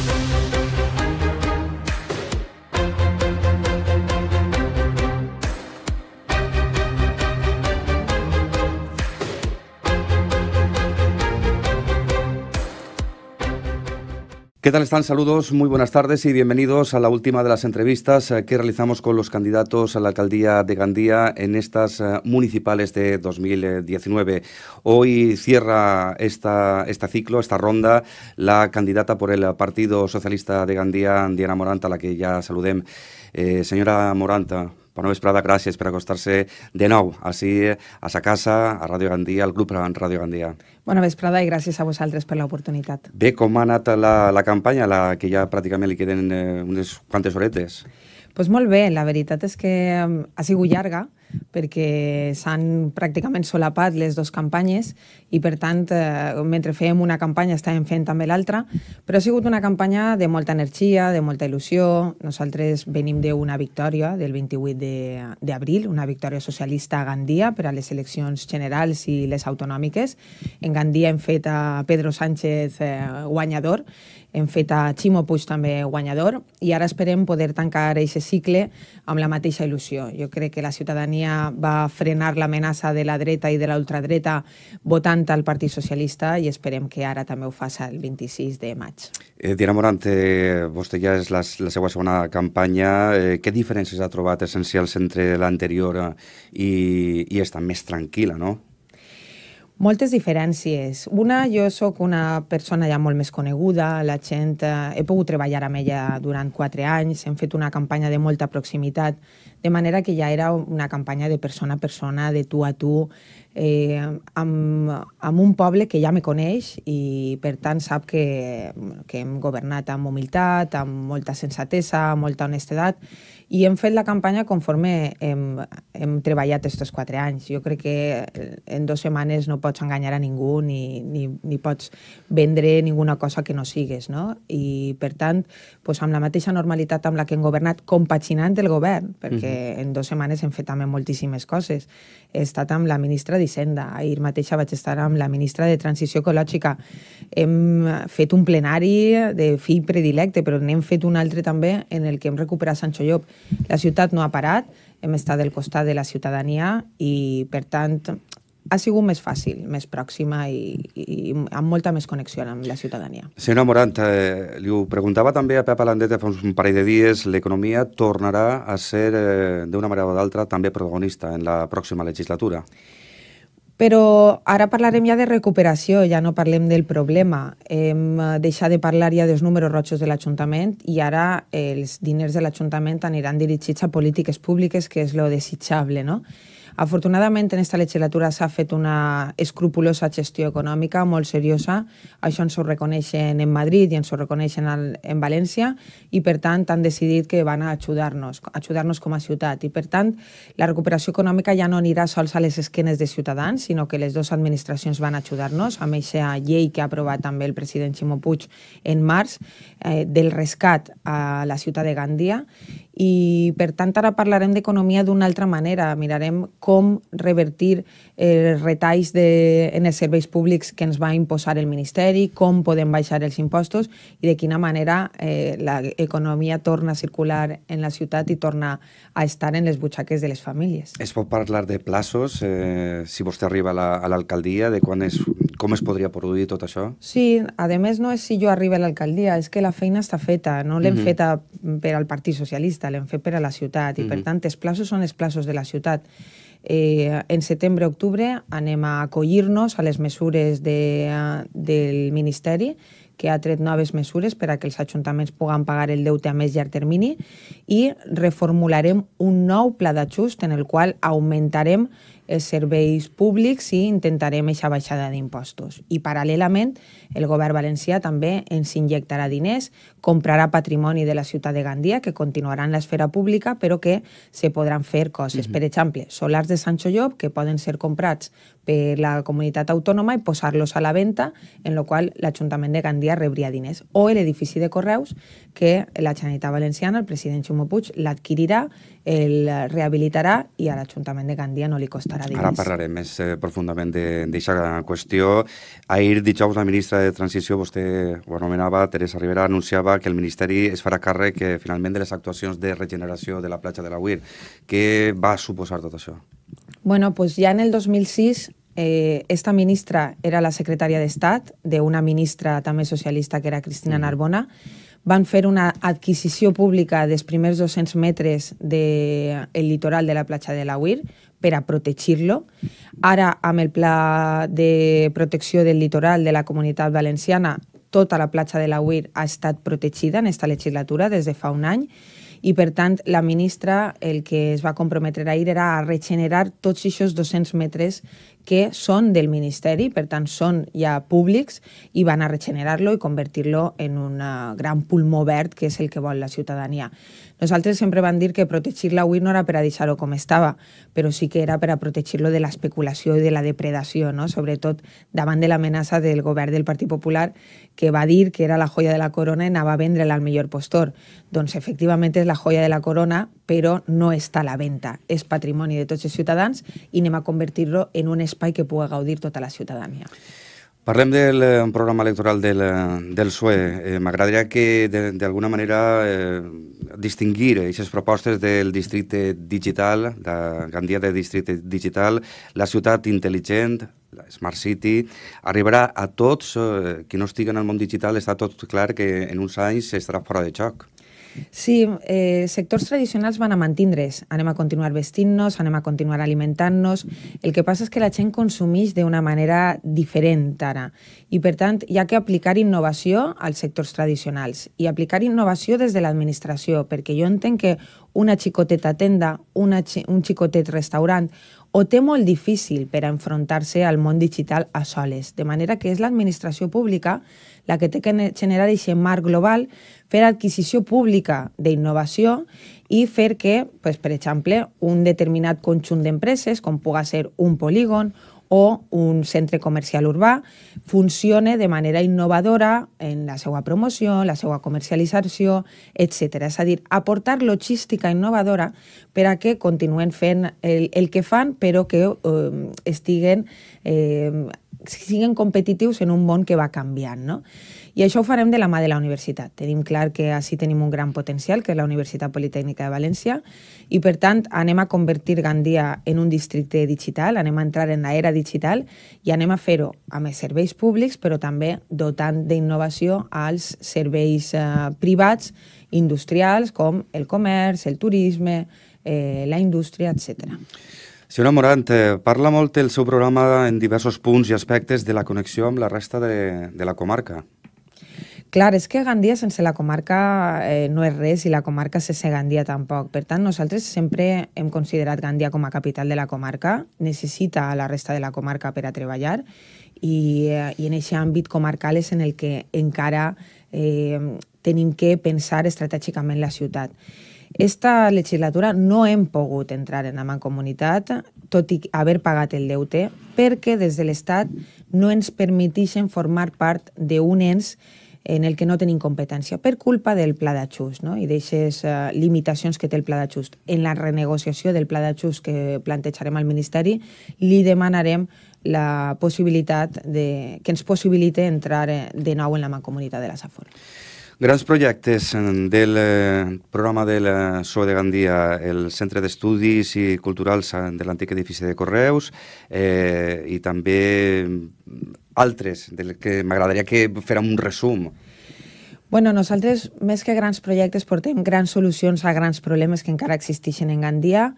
Thank you. ¿Qué tal están? Saludos, muy buenas tardes y bienvenidos a la última de las entrevistas eh, que realizamos con los candidatos a la alcaldía de Gandía en estas eh, municipales de 2019. Hoy cierra esta, este ciclo, esta ronda, la candidata por el Partido Socialista de Gandía, Diana Moranta, a la que ya saludé. Eh, señora Moranta, Bona vesprada, gràcies per acostar-se de nou així a sa casa, a Ràdio Gandia, al grup Ràdio Gandia. Bona vesprada i gràcies a vosaltres per l'oportunitat. Bé, com ha anat la, la campanya, la que ja pràcticament li queden eh, unes quantes horetes? Doncs pues molt bé, la veritat és que eh, ha sigut llarga, perquè s'han pràcticament solapat les dues campanyes i, per tant, eh, mentre fèiem una campanya estàvem fent també l'altra, però ha sigut una campanya de molta energia, de molta il·lusió. Nosaltres venim d'una victòria del 28 d'abril, una victòria socialista a Gandia per a les eleccions generals i les autonòmiques. En Gandia hem fet a Pedro Sánchez eh, guanyador, hem fet a Ximo Puig també guanyador i ara esperem poder tancar aquest cicle amb la mateixa il·lusió. Jo crec que la ciutadania va frenar l'amenaça de la dreta i de l'ultradreta votant al Partit Socialista i esperem que ara també ho faci el 26 de maig. Eh, Diana Morant, eh, vostè ja és la, la seva segona campanya. Eh, què diferències ha trobat essencials entre l'anterior eh, i, i esta més tranquil·la, no? Moltes diferències. Una, jo sóc una persona ja molt més coneguda, la gent... Eh, he pogut treballar amb ella durant quatre anys, hem fet una campanya de molta proximitat, de manera que ja era una campanya de persona a persona, de tu a tu, eh, amb, amb un poble que ja me coneix i, per tant, sap que, que hem governat amb humilitat, amb molta sensatesa, amb molta honestedat, i hem fet la campanya conforme hem, hem treballat aquests quatre anys. Jo crec que en dues setmanes no pots enganyar a ningú ni, ni, ni pots vendre ninguna cosa que no sigues, no? I, per tant, doncs amb la mateixa normalitat amb la que hem governat, compaginant el govern, perquè uh -huh. en dues setmanes hem fet també moltíssimes coses. He estat amb la ministra de d'Hisenda. Ahir mateixa vaig estar amb la ministra de Transició Ecològica. Hem fet un plenari de fill predilecte, però n'hem fet un altre també en el que hem recuperat Sant Llop. La ciutat no ha parat, hem estat del costat de la ciutadania i, per tant, ha sigut més fàcil, més pròxima i, i amb molta més connexió amb la ciutadania. Senyora Morant, eh, li ho preguntava també a Pepa Landeta fa un parell de dies, l'economia tornarà a ser, eh, d'una manera o d'altra, també protagonista en la pròxima legislatura. Però ara parlarem ja de recuperació, ja no parlem del problema. Hem eh, deixat de parlar ja dels números rojos de l'Ajuntament i ara eh, els diners de l'Ajuntament aniran dirigits a polítiques públiques, que és lo desitjable, no? Afortunadament, en aquesta legislatura s'ha fet una escrupulosa gestió econòmica molt seriosa. Això ens ho reconeixen en Madrid i ens ho reconeixen en València i, per tant, han decidit que van a ajudar-nos, ajudar-nos com a ciutat. I, per tant, la recuperació econòmica ja no anirà sols a les esquenes de ciutadans, sinó que les dues administracions van ajudar-nos amb aquesta llei que ha aprovat també el president Ximo Puig en març eh, del rescat a la ciutat de Gandia i per tant ara parlarem d'economia d'una altra manera, mirarem com revertir eh, els retalls de, en els serveis públics que ens va imposar el Ministeri, com podem baixar els impostos i de quina manera eh, l'economia torna a circular en la ciutat i torna a estar en les butxaques de les famílies. Es pot parlar de plaços, eh, si vostè arriba a l'alcaldia, la, de quan és, com es podria produir tot això? Sí, a més no és si jo arribo a l'alcaldia, és que la feina està feta, no l'hem mm -hmm. feta per al Partit Socialista, l'hem fet per a la ciutat, i mm -hmm. per mhm. tant els plaços són els plaços de la ciutat. Eh, en setembre-octubre anem a acollir-nos a les mesures de, eh, del Ministeri que ha tret noves mesures per a que els ajuntaments puguen pagar el deute a més llarg termini i reformularem un nou pla d'ajust en el qual augmentarem els serveis públics i intentarem aquesta baixada d'impostos. I paral·lelament, el govern valencià també ens injectarà diners, comprarà patrimoni de la ciutat de Gandia, que continuarà en l'esfera pública, però que se podran fer coses. Mm -hmm. Per exemple, solars de Sancho Llop, que poden ser comprats per la comunitat autònoma i posar-los a la venda, en la qual l'Ajuntament de Gandia rebria diners. O l'edifici de Correus, que la Generalitat Valenciana, el president Xumo Puig, l'adquirirà, el rehabilitarà i a l'Ajuntament de Gandia no li costa paradigmes. Ara parlarem més eh, profundament d'aquesta qüestió. Ahir, dijous, la ministra de Transició, vostè ho anomenava, Teresa Rivera, anunciava que el Ministeri es farà càrrec eh, finalment de les actuacions de regeneració de la platja de la Uir. Què va suposar tot això? Bueno, pues ja en el 2006 eh, esta ministra era la secretària d'Estat d'una ministra també socialista que era Cristina mm. Narbona, van fer una adquisició pública dels primers 200 metres del de, litoral de la platja de la Uir per a protegir-lo. Ara, amb el pla de protecció del litoral de la Comunitat Valenciana, tota la platja de la UIR ha estat protegida en aquesta legislatura des de fa un any i, per tant, la ministra el que es va comprometre ahir era a regenerar tots aquests 200 metres que son del Ministeri, per tant són ja públics, i van a regenerar-lo i convertir-lo en un eh, gran pulmó verd, que és el que vol la ciutadania. Nosaltres sempre van dir que protegir la UI no era per a deixar-ho com estava, però sí que era per a protegir-lo de l'especulació i de la depredació, no? sobretot davant de l'amenaça del govern del Partit Popular, que va dir que era la joia de la corona i anava a vendre-la al millor postor. Doncs efectivament és la joia de la corona, però no està a la venda. És patrimoni de tots els ciutadans i anem a convertir-lo en un espai espai que pugui gaudir tota la ciutadania. Parlem del eh, programa electoral del, eh, del PSOE. Eh, M'agradaria que, d'alguna manera, eh, distinguir aquestes propostes del districte digital, de Gandia de districte digital, la ciutat intel·ligent, la Smart City, arribarà a tots, eh, qui no estiguen el món digital, està tot clar que en uns anys estarà fora de xoc. Sí, eh, sectors tradicionals van a mantindre's. Anem a continuar vestint-nos, anem a continuar alimentant-nos. El que passa és que la gent consumeix d'una manera diferent ara. I, per tant, hi ha que aplicar innovació als sectors tradicionals i aplicar innovació des de l'administració, perquè jo entenc que una xicoteta tenda, una, un xicotet restaurant, o té molt difícil per a enfrontar-se al món digital a soles, de manera que és l'administració pública la que té que generar aquest marc global, fer adquisició pública d'innovació i fer que, pues, per exemple, un determinat conjunt d'empreses, com puga ser un polígon, o un centre comercial urbà funcione de manera innovadora en la seva promoció, la seva comercialització, etc. És a dir, aportar logística innovadora per a que continuen fent el, el que fan, però que eh, estiguen eh, siguin competitius en un món que va canviant. No? I això ho farem de la mà de la universitat. Tenim clar que així tenim un gran potencial, que és la Universitat Politècnica de València, i per tant anem a convertir Gandia en un districte digital, anem a entrar en l'era digital i anem a fer-ho amb els serveis públics, però també dotant d'innovació als serveis eh, privats industrials com el comerç, el turisme, eh, la indústria, etcètera. Senyora Morant, parla molt el seu programa en diversos punts i aspectes de la connexió amb la resta de, de la comarca. Clar, és que Gandia sense la comarca eh, no és res i la comarca sense Gandia tampoc. Per tant, nosaltres sempre hem considerat Gandia com a capital de la comarca, necessita la resta de la comarca per a treballar i, eh, i en aquest àmbit comarcal és en el que encara eh, tenim que pensar estratègicament la ciutat. Esta legislatura no hem pogut entrar en la mancomunitat, tot i haver pagat el deute, perquè des de l'Estat no ens permetixen formar part d'un ens en el que no tenim competència per culpa del pla d'ajust no? i d'aixes uh, eh, limitacions que té el pla d'ajust. En la renegociació del pla d'ajust que plantejarem al Ministeri, li demanarem la possibilitat de, que ens possibilite entrar eh, de nou en la mancomunitat de la Safor. Grans projectes eh, del eh, programa de la Sobe de Gandia, el Centre d'Estudis i Culturals eh, de l'antic edifici de Correus eh, i també mm, altres, del que m'agradaria que fèrem un resum Bueno, nosaltres, més que grans projectes, portem grans solucions a grans problemes que encara existeixen en Gandia.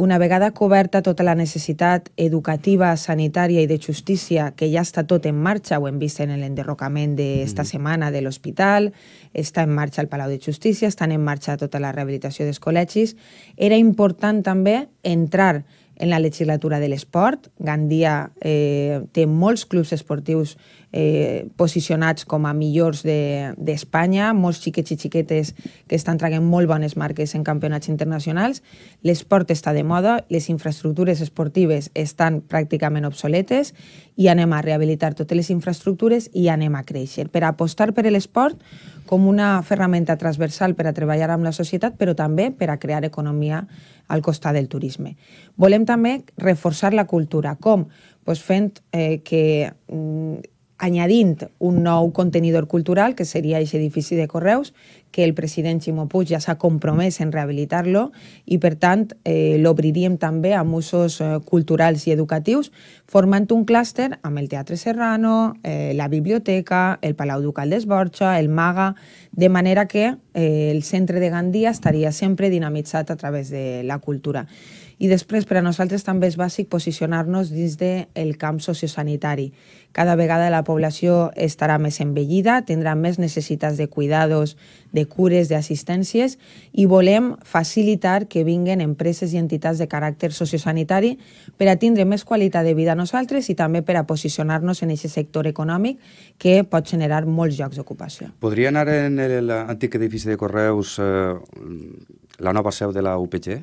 Una vegada coberta tota la necessitat educativa, sanitària i de justícia, que ja està tot en marxa, ho hem vist en l'enderrocament d'esta mhm. mm. setmana de l'hospital, està en marxa el Palau de Justícia, estan en marxa tota la rehabilitació dels col·legis, era important també entrar en la legislatura de l'esport. Gandia eh, té molts clubs esportius eh, posicionats com a millors d'Espanya, de, molts xiquets i xiquetes que estan traient molt bones marques en campionats internacionals, l'esport està de moda, les infraestructures esportives estan pràcticament obsoletes i anem a rehabilitar totes les infraestructures i anem a créixer. Per apostar per l'esport com una ferramenta transversal per a treballar amb la societat, però també per a crear economia al costat del turisme. Volem també reforçar la cultura, com? Pues fent eh, que mm, añadint un nou contenidor cultural, que seria aquest edifici de Correus, que el president Ximo Puig ja s'ha compromès en rehabilitar-lo i, per tant, eh, l'obriríem també amb usos eh, culturals i educatius, formant un clúster amb el Teatre Serrano, eh, la biblioteca, el Palau Ducal d'Esborxa, el MAGA, de manera que eh, el centre de Gandia estaria sempre dinamitzat a través de la cultura. I després, per a nosaltres també és bàsic posicionar-nos dins del de camp sociosanitari. Cada vegada la població estarà més envellida, tindrà més necessitats de cuidados, de cures, d'assistències i volem facilitar que vinguen empreses i entitats de caràcter sociosanitari per a tindre més qualitat de vida a nosaltres i també per a posicionar-nos en aquest sector econòmic que pot generar molts llocs d'ocupació. Podria anar en l'antic edifici de Correus eh, la nova seu de la UPG?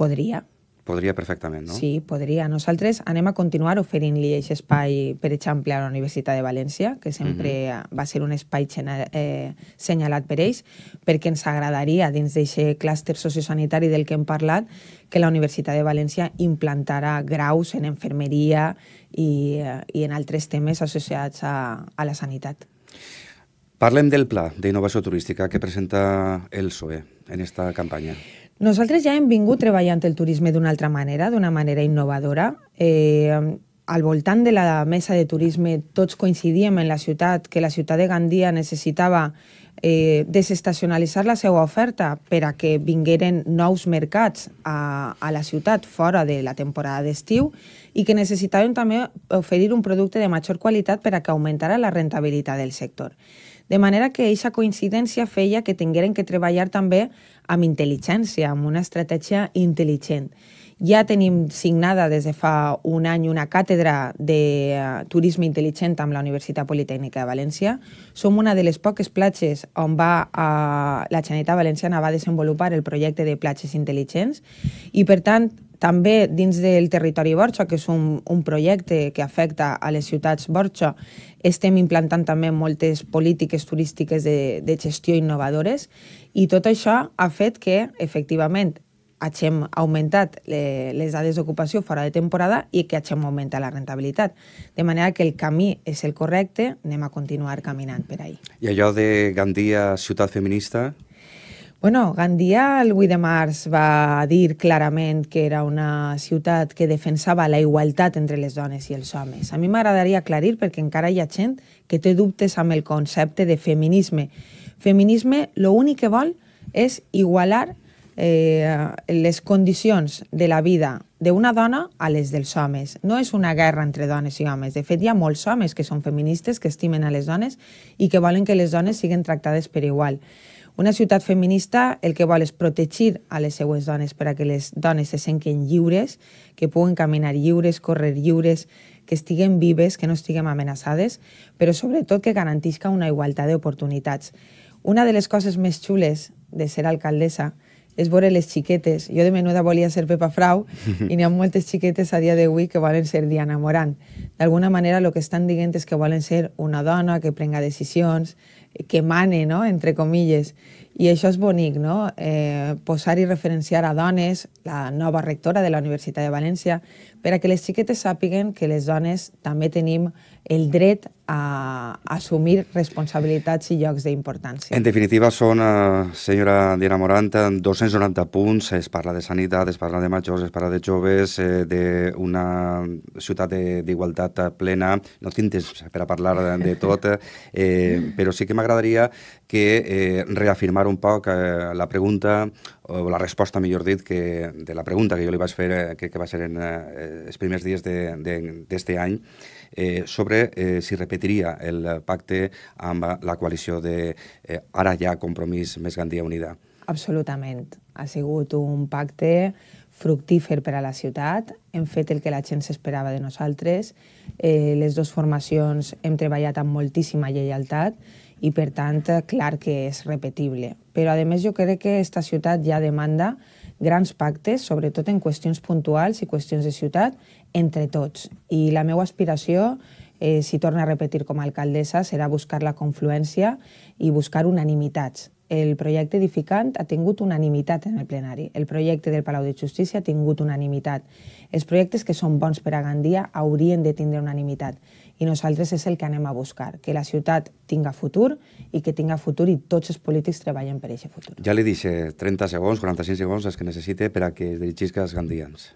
Podria. Podria perfectament, no? Sí, podria. Nosaltres anem a continuar oferint-li aquest espai, per exemple, a la Universitat de València, que mhm. sempre uh -huh. va ser un espai eh, senyalat per ells, perquè ens agradaria, dins d'aquest clúster sociosanitari del que hem parlat, que la Universitat de València implantara graus en enfermeria i, eh, i en altres temes associats a, a la sanitat. Parlem del pla d'innovació turística que presenta el SOE en esta campanya. Nosaltres ja hem vingut treballant el turisme d'una altra manera, d'una manera innovadora. Eh, al voltant de la mesa de turisme tots coincidíem en la ciutat que la ciutat de Gandia necessitava eh, desestacionalitzar la seva oferta per a que vingueren nous mercats a, a la ciutat fora de la temporada d'estiu i que necessitaven també oferir un producte de major qualitat per a que augmentara la rentabilitat del sector. De manera que aquesta coincidència feia que tingueren que treballar també amb intel·ligència, amb una estratègia intel·ligent. Ja tenim signada des de fa un any una càtedra de eh, turisme intel·ligent amb la Universitat Politècnica de València. Som una de les poques platges on va, a, eh, la Generalitat Valenciana va desenvolupar el projecte de platges intel·ligents i, per tant, també dins del territori Borja, que és un, un projecte que afecta a les ciutats Borja, estem implantant també moltes polítiques turístiques de, de gestió innovadores i tot això ha fet que, efectivament, hem augmentat les dades d'ocupació fora de temporada i que hem augmentat la rentabilitat. De manera que el camí és el correcte, anem a continuar caminant per ahí. I allò de Gandia, ciutat feminista, Bueno, Gandia el 8 de març va dir clarament que era una ciutat que defensava la igualtat entre les dones i els homes. A mi m'agradaria aclarir perquè encara hi ha gent que té dubtes amb el concepte de feminisme. Feminisme l'únic que vol és igualar eh, les condicions de la vida d'una dona a les dels homes. No és una guerra entre dones i homes. De fet, hi ha molts homes que són feministes, que estimen a les dones i que volen que les dones siguin tractades per igual. Una ciutat feminista el que vol és protegir a les seues dones per a que les dones se senten lliures, que puguen caminar lliures, correr lliures, que estiguen vives, que no estiguem amenaçades, però sobretot que garantisca una igualtat d'oportunitats. Una de les coses més xules de ser alcaldessa és és veure les xiquetes. Jo de menuda volia ser Pepa Frau i n'hi ha moltes xiquetes a dia d'avui que volen ser Diana Morant. D'alguna manera el que estan dient és que volen ser una dona que prenga decisions, que mane, no? entre comilles. I això és bonic, no? Eh, posar i referenciar a dones, la nova rectora de la Universitat de València, per a que les xiquetes sàpiguen que les dones també tenim el dret a assumir responsabilitats i llocs d'importància. En definitiva, són, eh, senyora Diana Moranta, 290 punts, es parla de sanitat, es parla de majors, es parla de joves, eh, d'una ciutat d'igualtat plena, no tinc temps per a parlar de, de tot, eh, però sí que m'agradaria que eh, reafirmar un poc eh, la pregunta la resposta, millor dit, que de la pregunta que jo li vaig fer, eh, que, que va ser en eh, els primers dies d'aquest any, eh, sobre eh, si repetiria el pacte amb la coalició de eh, ara ja Compromís més Gandia Unida. Absolutament. Ha sigut un pacte fructífer per a la ciutat, hem fet el que la gent s'esperava de nosaltres, eh, les dues formacions hem treballat amb moltíssima lleialtat i per tant, eh, clar que és repetible. Però a més jo crec que aquesta ciutat ja demanda grans pactes, sobretot en qüestions puntuals i qüestions de ciutat, entre tots. I la meva aspiració eh, si torna a repetir com a alcaldessa, serà buscar la confluència i buscar unanimitats el projecte edificant ha tingut unanimitat en el plenari. El projecte del Palau de Justícia ha tingut unanimitat. Els projectes que són bons per a Gandia haurien de tindre unanimitat i nosaltres és el que anem a buscar, que la ciutat tinga futur i que tinga futur i tots els polítics treballen per aquest futur. Ja li deixe 30 segons, 45 segons, els que necessite per a que es dirigisca als gandians.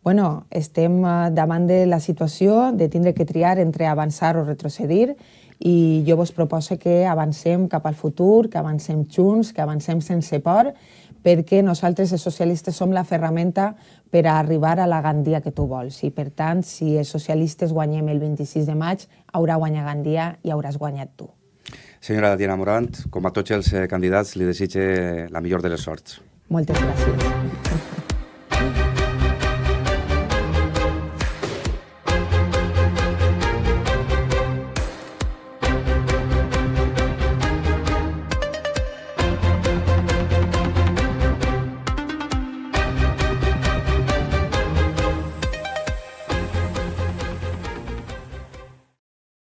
Bueno, estem eh, davant de la situació de tindre que triar entre avançar o retrocedir i jo vos proposo que avancem cap al futur, que avancem junts, que avancem sense por, perquè nosaltres els socialistes som la ferramenta per a arribar a la Gandia que tu vols. I per tant, si els socialistes guanyem el 26 de maig, haurà guanyat Gandia i hauràs guanyat tu. Senyora Diana Morant, com a tots els eh, candidats, li desitge la millor de les sorts. Moltes gràcies.